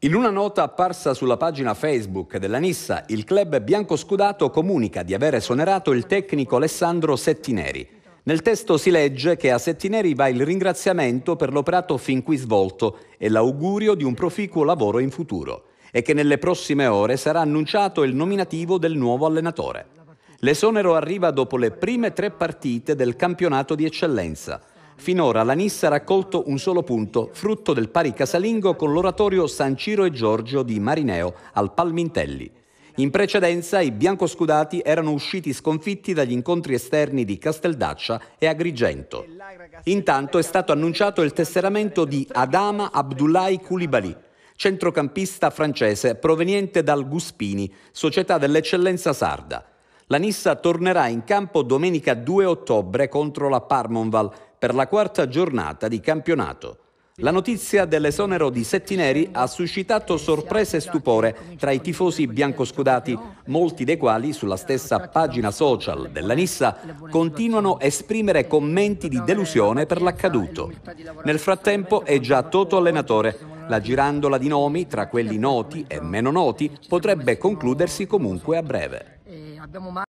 In una nota apparsa sulla pagina Facebook della Nissa, il club biancoscudato comunica di aver esonerato il tecnico Alessandro Settineri. Nel testo si legge che a Settineri va il ringraziamento per l'operato fin qui svolto e l'augurio di un proficuo lavoro in futuro e che nelle prossime ore sarà annunciato il nominativo del nuovo allenatore. L'esonero arriva dopo le prime tre partite del campionato di eccellenza, Finora la Nissa ha raccolto un solo punto, frutto del pari casalingo con l'oratorio San Ciro e Giorgio di Marineo al Palmintelli. In precedenza i biancoscudati erano usciti sconfitti dagli incontri esterni di Casteldaccia e Agrigento. Intanto è stato annunciato il tesseramento di Adama Abdullahi Koulibaly, centrocampista francese proveniente dal Guspini, società dell'eccellenza sarda. La Nissa tornerà in campo domenica 2 ottobre contro la Parmonval per la quarta giornata di campionato. La notizia dell'esonero di Setti Neri ha suscitato sorprese e stupore tra i tifosi biancoscudati, molti dei quali sulla stessa pagina social della Nissa continuano a esprimere commenti di delusione per l'accaduto. Nel frattempo è già Toto allenatore. La girandola di nomi tra quelli noti e meno noti potrebbe concludersi comunque a breve. Eh,